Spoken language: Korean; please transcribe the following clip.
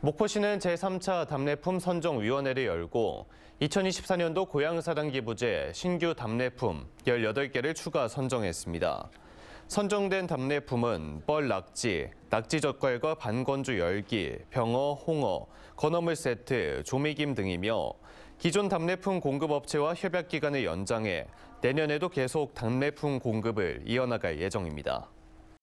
목포시는 제3차 답례품 선정위원회를 열고 2024년도 고향사단 기부제 신규 답례품 18개를 추가 선정했습니다. 선정된 답례품은 뻘 낙지, 낙지 젓갈과 반건조열기 병어, 홍어, 건어물 세트, 조미김 등이며 기존 답례품 공급업체와 협약기간을 연장해 내년에도 계속 답례품 공급을 이어나갈 예정입니다.